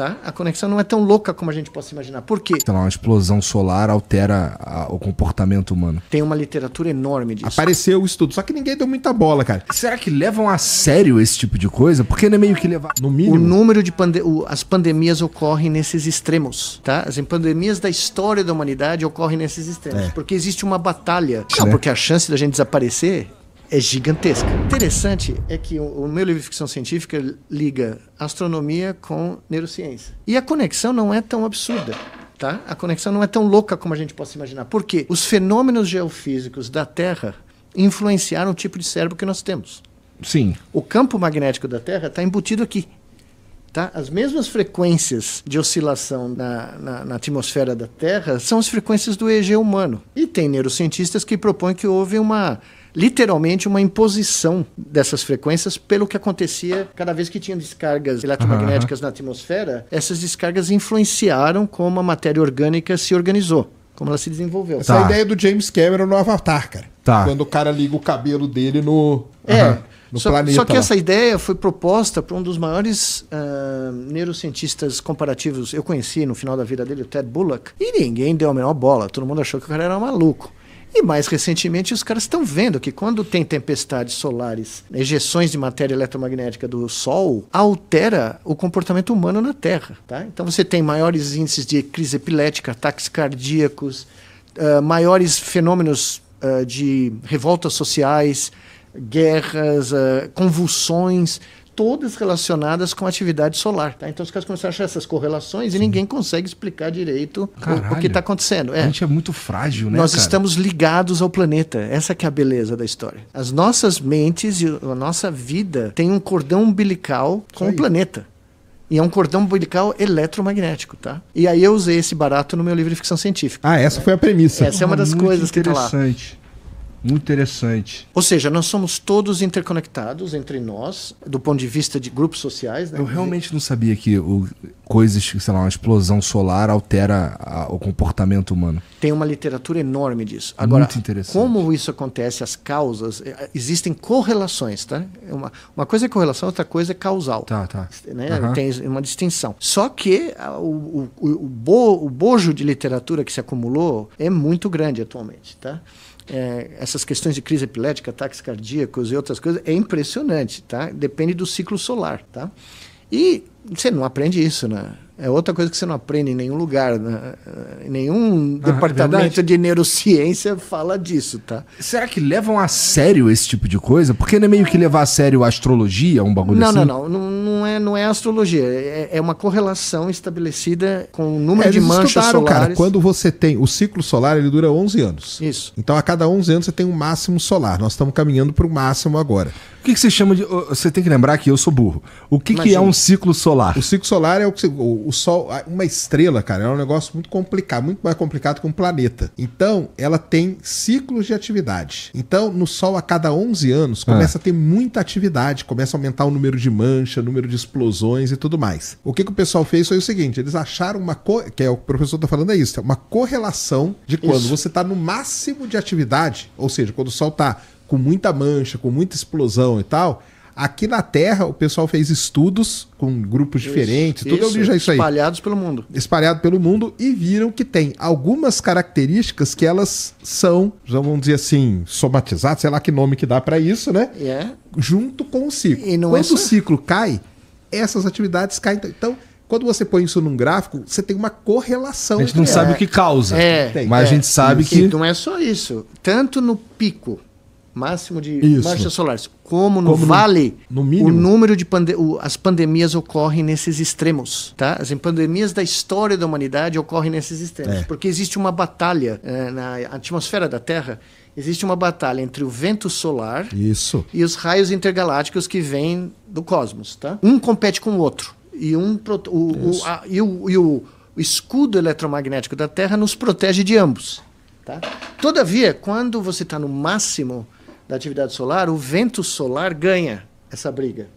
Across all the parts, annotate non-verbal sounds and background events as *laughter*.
tá? A conexão não é tão louca como a gente possa imaginar. Por quê? Então, uma explosão solar altera a, o comportamento humano. Tem uma literatura enorme disso. Apareceu o estudo, só que ninguém deu muita bola, cara. Será que levam a sério esse tipo de coisa? Porque não é meio que levar. No mínimo. O número de pande o, as pandemias ocorrem nesses extremos, tá? As pandemias da história da humanidade ocorrem nesses extremos. É. Porque existe uma batalha. Não, né? ah, porque a chance da gente desaparecer é gigantesca. Interessante é que o meu livro de ficção científica liga astronomia com neurociência. E a conexão não é tão absurda. Tá? A conexão não é tão louca como a gente possa imaginar. Porque os fenômenos geofísicos da Terra influenciaram o tipo de cérebro que nós temos. Sim. O campo magnético da Terra está embutido aqui. Tá? As mesmas frequências de oscilação na, na, na, atmosfera da Terra são as frequências do EG humano. E tem neurocientistas que propõem que houve uma literalmente uma imposição dessas frequências pelo que acontecia cada vez que tinha descargas eletromagnéticas uhum. na atmosfera. Essas descargas influenciaram como a matéria orgânica se organizou como ela se desenvolveu. Essa tá. é a tá. ideia do James Cameron no Avatar, cara. Tá. Quando o cara liga o cabelo dele no, é. Uhum, no só, planeta. Só que lá. essa ideia foi proposta por um dos maiores uh, neurocientistas comparativos eu conheci no final da vida dele, o Ted Bullock, e ninguém deu a menor bola. Todo mundo achou que o cara era maluco. E mais recentemente, os caras estão vendo que quando tem tempestades solares, ejeções de matéria eletromagnética do Sol, altera o comportamento humano na Terra. Tá? Então você tem maiores índices de crise epilética, ataques cardíacos, uh, maiores fenômenos uh, de revoltas sociais, guerras, uh, convulsões todas relacionadas com atividade solar. Tá? Então os caras começaram a achar essas correlações Sim. e ninguém consegue explicar direito Caralho, o, que está acontecendo. É. A gente é muito frágil, né? Nós cara? estamos ligados ao planeta. Essa que é a beleza da história. As nossas mentes e a nossa vida têm um cordão umbilical com o planeta. E é um cordão umbilical eletromagnético, tá? E aí eu usei esse barato no meu livro de ficção científica. Ah, essa foi a premissa. Essa é uma das coisas que tá lá. Interessante. Muito interessante. Ou seja, nós somos todos interconectados entre nós, do ponto de vista de grupos sociais. Né? Eu realmente não sabia que o, coisas, sei lá, uma explosão solar altera a, o comportamento humano. Tem uma literatura enorme disso. Agora, Muito interessante. como isso acontece, as causas, eh, eh, existem correlações, tá? É uma, uma coisa é correlação, outra coisa é causal. Tá, tá. Né? Uhum. Tem uma distinção. Só que a, ah, o, o, o, bo, o bojo de literatura que se acumulou é muito grande atualmente, tá? é, essas questões de crise epilética, ataques cardíacos e outras coisas, é impressionante, tá? Depende do ciclo solar, tá? E você não aprende isso, né? É outra coisa que você não aprende em nenhum lugar, né? nenhum ah, é departamento é de neurociência fala disso, tá? Será que levam a sério esse tipo de coisa? Porque não é meio que levar a sério a astrologia, um bagulho não, assim? Não, não, não não é, não é astrologia, é, é, é uma correlação estabelecida com o número é, de manchas solares. Cara, quando você tem o ciclo solar, ele dura 11 anos. Isso. Então a cada 11 anos você tem um máximo solar. Nós estamos caminhando para o máximo agora. O que, que, você chama de. Você tem que lembrar que eu sou burro. O que, que é um ciclo solar? O ciclo solar é o, o, o Sol. Uma estrela, cara, é um negócio muito complicado, muito mais complicado que um planeta. Então, ela tem ciclos de atividade. Então, no Sol, a cada 11 anos, ah. começa ah. a ter muita atividade, começa a aumentar o número de mancha, o número de explosões e tudo mais. O que, que o pessoal fez foi o seguinte: eles acharam uma. Co... que é o professor está falando é isso, é uma correlação de quando isso. você está no máximo de atividade, ou seja, quando o Sol está com muita mancha, com muita explosão e tal. Aqui na Terra, o pessoal fez estudos com grupos isso, diferentes, tudo isso, eu li já isso aí. Espalhados pelo mundo. Espalhado pelo mundo e viram que tem algumas características que elas são, vamos dizer assim, somatizadas, sei lá que nome que dá para isso, né? É. Junto com o ciclo. E é Quando é só... o ciclo cai, essas atividades caem. Então, quando você põe isso num gráfico, você tem uma correlação. A gente não é. sabe o que causa, é, mas é. a gente é. sabe que. Não é só isso. Tanto no pico máximo de Isso. manchas solares. Como no Como Vale, no, no o número de pande o, as pandemias ocorrem nesses extremos, tá? As pandemias da história da humanidade ocorrem nesses extremos, é. porque existe uma batalha é, na atmosfera da Terra. Existe uma batalha entre o vento solar Isso. e os raios intergalácticos que vêm do cosmos, tá? Um compete com o outro e um o, o, a, e, o, e o escudo eletromagnético da Terra nos protege de ambos, tá? Todavia, quando você está no máximo da atividade solar, o vento solar ganha essa briga.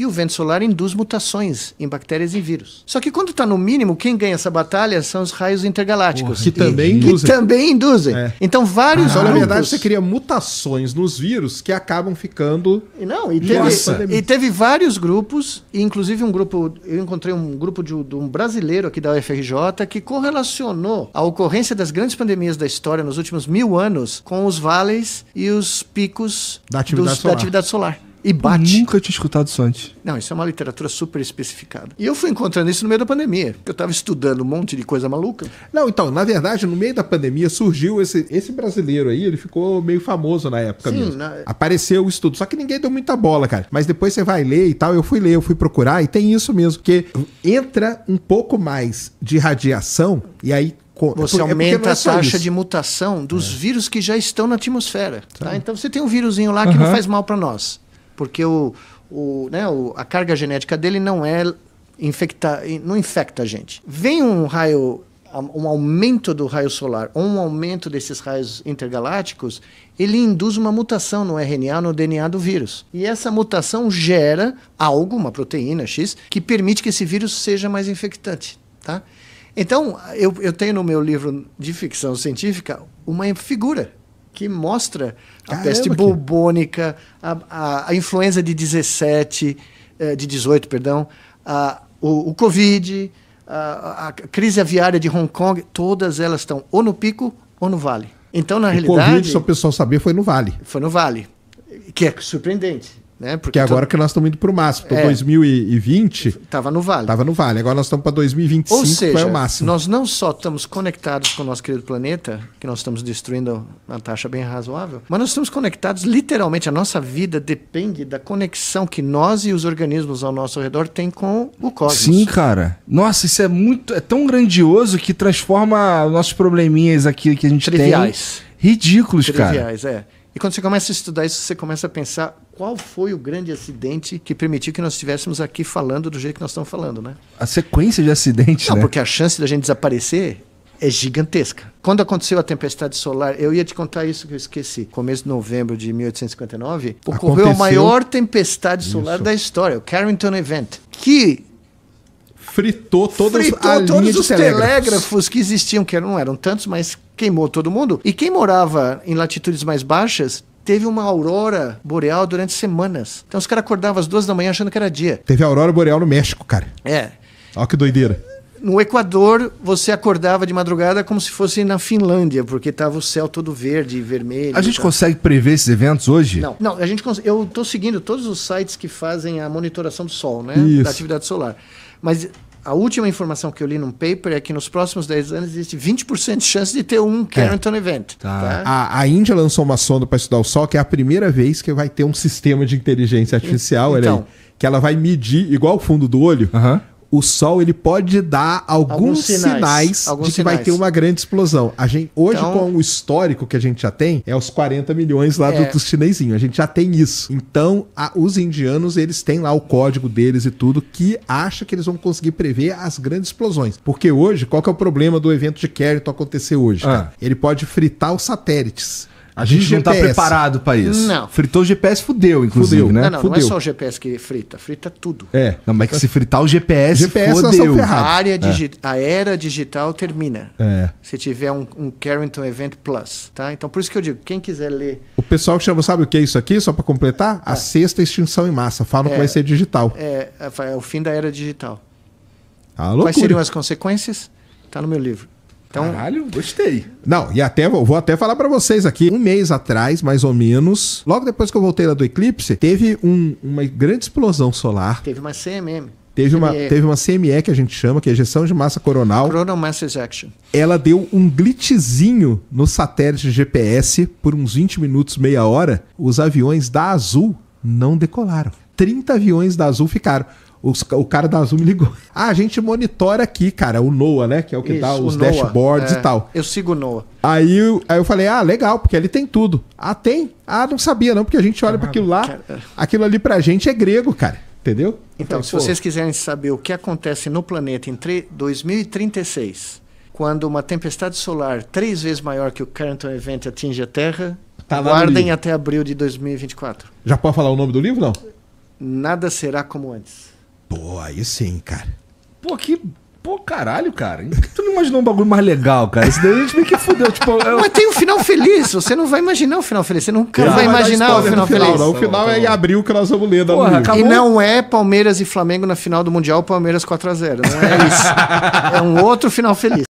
E o vento solar induz mutações em bactérias e vírus. Só que quando está no mínimo, quem ganha essa batalha são os raios intergalácticos. que também e, induzem. Que também induzem. É. Então vários Caralho. Então, grupos... Na verdade, você cria mutações nos vírus que acabam ficando... não, e teve, e teve vários grupos, e inclusive um grupo... Eu encontrei um grupo de, de um brasileiro aqui da UFRJ que correlacionou a ocorrência das grandes pandemias da história nos últimos mil anos com os vales e os picos da atividade, dos, solar. Da atividade solar e bate. Eu nunca tinha escutado isso antes. Não, isso é uma literatura super especificada. E eu fui encontrando isso no meio da pandemia, porque eu estava estudando um monte de coisa maluca. Não, então, na verdade, no meio da pandemia surgiu esse, esse brasileiro aí, ele ficou meio famoso na época Sim, mesmo. Na... Apareceu o estudo, só que ninguém deu muita bola, cara. Mas depois você vai ler e tal, eu fui ler, eu fui procurar, e tem isso mesmo, que entra um pouco mais de radiação, e aí é você é aumenta é a taxa de mutação dos é. vírus que já estão na atmosfera. Tá? Então você tem um vírusinho lá que uhum. não faz mal para nós porque o, o, né, o, a carga genética dele não é infecta, não infecta a gente. Vem um raio, um aumento do raio solar, ou um aumento desses raios intergalácticos, ele induz uma mutação no RNA, no DNA do vírus. E essa mutação gera algo, uma proteína X, que permite que esse vírus seja mais infectante, tá? Então, eu, eu tenho no meu livro de ficção científica uma figura que mostra a peste bubônica, a, a, a, influenza de 17, eh, de 18, perdão, a, o, o Covid, a, a, crise aviária de Hong Kong, todas elas estão ou no pico ou no vale. Então, na o realidade. O Covid, se o pessoal saber, foi no vale. Foi no vale, que é surpreendente. Né? Porque que agora que nós estamos indo para o máximo. para então é, 2020. Estava no vale. Estava no vale. Agora nós estamos para 2025, Ou seja, que é o máximo. Nós não só estamos conectados com o nosso querido planeta, que nós estamos destruindo a taxa bem razoável, mas nós estamos conectados literalmente. A nossa vida depende da conexão que nós e os organismos ao nosso redor têm com o cosmos. Sim, cara. Nossa, isso é muito. É tão grandioso que transforma nossos probleminhas aqui que a gente Triviais. tem. Ridículos, Triviais, cara. Triviais, é. E quando você começa a estudar isso, você começa a pensar qual foi o grande acidente que permitiu que nós estivéssemos aqui falando do jeito que nós estamos falando, né? A sequência de acidentes, Não, né? porque a chance da gente desaparecer é gigantesca. Quando aconteceu a tempestade solar, eu ia te contar isso que eu esqueci. Começo de novembro de 1859, ocorreu aconteceu... a maior tempestade solar isso. da história, o Carrington Event, que fritou todas fritou todos os telégrafos. telégrafos que existiam, que não eram tantos, mas queimou todo mundo. E quem morava em latitudes mais baixas teve uma aurora boreal durante semanas. Então os caras acordavam às duas da manhã achando que era dia. Teve aurora boreal no México, cara. É. Olha que doideira. No Equador, você acordava de madrugada como se fosse na Finlândia, porque estava o céu todo verde e vermelho. A gente consegue prever esses eventos hoje? Não, não a gente eu estou seguindo todos os sites que fazem a monitoração do sol, né? Isso. Da atividade solar. Mas a última informação que eu li num paper é que nos próximos 10 anos existe 20% de chance de ter um é. Carrington é. Event. Tá. Tá? A, a Índia lançou uma sonda para estudar o Sol, que é a primeira vez que vai ter um sistema de inteligência artificial então, aí, que ela vai medir, igual o fundo do olho, uh -huh o Sol ele pode dar alguns, alguns sinais, sinais alguns de que sinais. vai ter uma grande explosão. A gente, hoje, então, com o histórico que a gente já tem, é os 40 milhões lá é. do, dos chinesinhos. A gente já tem isso. Então, a, os indianos, eles têm lá o código deles e tudo, que acha que eles vão conseguir prever as grandes explosões. Porque hoje, qual que é o problema do evento de Kerrito acontecer hoje? Ah. Ele pode fritar os satélites. A gente não está preparado para isso. Não. Fritou o GPS, fudeu, inclusive, fudeu. né? Não, não, fudeu. não é só o GPS que frita, frita tudo. É, não, mas é que se fritar o GPS, GPS fudeu. A, área é. digi é. a era digital termina. É. Se tiver um, um Carrington Event Plus, tá? Então por isso que eu digo, quem quiser ler... O pessoal que chama, sabe o que é isso aqui? Só para completar? É. A sexta extinção em massa. Falam é. que vai ser digital. É, é o fim da era digital. Ah, Quais seriam as consequências? Tá no meu livro. Então, Caralho, gostei. Não, e até vou até falar para vocês aqui. Um mês atrás, mais ou menos, logo depois que eu voltei lá do eclipse, teve um, uma grande explosão solar. Teve uma CMM. Teve uma, CME. teve uma CME que a gente chama, que é ejeção de massa coronal. Coronal Mass Ejection. Ela deu um glitchzinho no satélite GPS por uns 20 minutos, meia hora. Os aviões da Azul não decolaram. 30 aviões da Azul ficaram. Os, o cara da Azul me ligou. *laughs* Ah, a gente monitora aqui, cara, o Noah, né? Que é o que Isso, dá os dashboards é, e tal. Eu sigo o Noah. Aí, eu, aí eu falei, ah, legal, porque ele tem tudo. Ah, tem? Ah, não sabia não, porque a gente olha para aquilo lá. Cara. É. Aquilo ali pra gente é grego, cara. Entendeu? Então, falei, se vocês quiserem saber o que acontece no planeta em 2036, quando uma tempestade solar três vezes maior que o Carrington Event atinge a Terra, tá guardem até abril de 2024. Já pode falar o nome do livro, não? Nada será como antes. Pô, aí sim, cara. Pô, que. Pô, caralho, cara. Tu não imaginou um bagulho mais legal, cara? Isso daí a gente meio que fudeu. Tipo, eu... É Mas tem um final feliz. Você não vai imaginar o final feliz. Você nunca não, vai imaginar o final, final feliz. Não. O final tá é em abril que nós vamos ler da Porra, E não é Palmeiras e Flamengo na final do Mundial, Palmeiras 4x0. Não né? é isso. é um outro final feliz.